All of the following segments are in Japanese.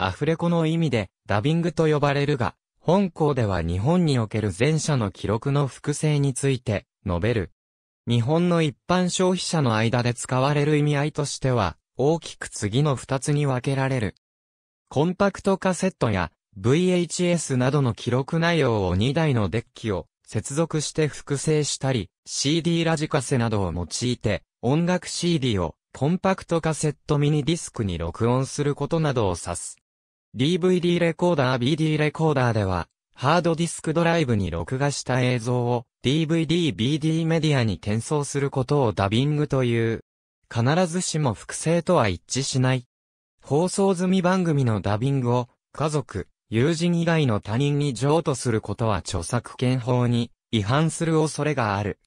アフレコの意味でダビングと呼ばれるが、本校では日本における前者の記録の複製について述べる。日本の一般消費者の間で使われる意味合いとしては、大きく次の二つに分けられる。コンパクトカセットや VHS などの記録内容を2台のデッキを接続して複製したり、CD ラジカセなどを用いて音楽 CD をコンパクトカセットミニディスクに録音することなどを指す。DVD レコーダー BD レコーダーでは、ハードディスクドライブに録画した映像を DVD、BD メディアに転送することをダビングという。必ずしも複製とは一致しない。放送済み番組のダビングを家族、友人以外の他人に譲渡することは著作権法に違反する恐れがある。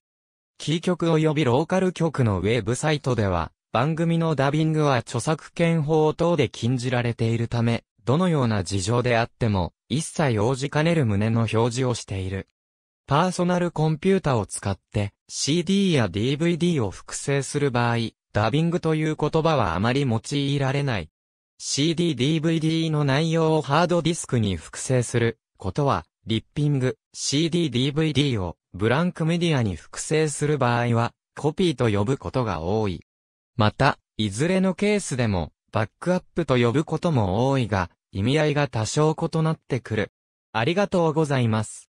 キー局及びローカル局のウェブサイトでは番組のダビングは著作権法等で禁じられているため、どのような事情であっても、一切応じかねる旨の表示をしている。パーソナルコンピュータを使って CD や DVD を複製する場合、ダビングという言葉はあまり用いられない。CD、DVD の内容をハードディスクに複製することは、リッピング、CD、DVD をブランクメディアに複製する場合は、コピーと呼ぶことが多い。また、いずれのケースでも、バックアップと呼ぶことも多いが、意味合いが多少異なってくる。ありがとうございます。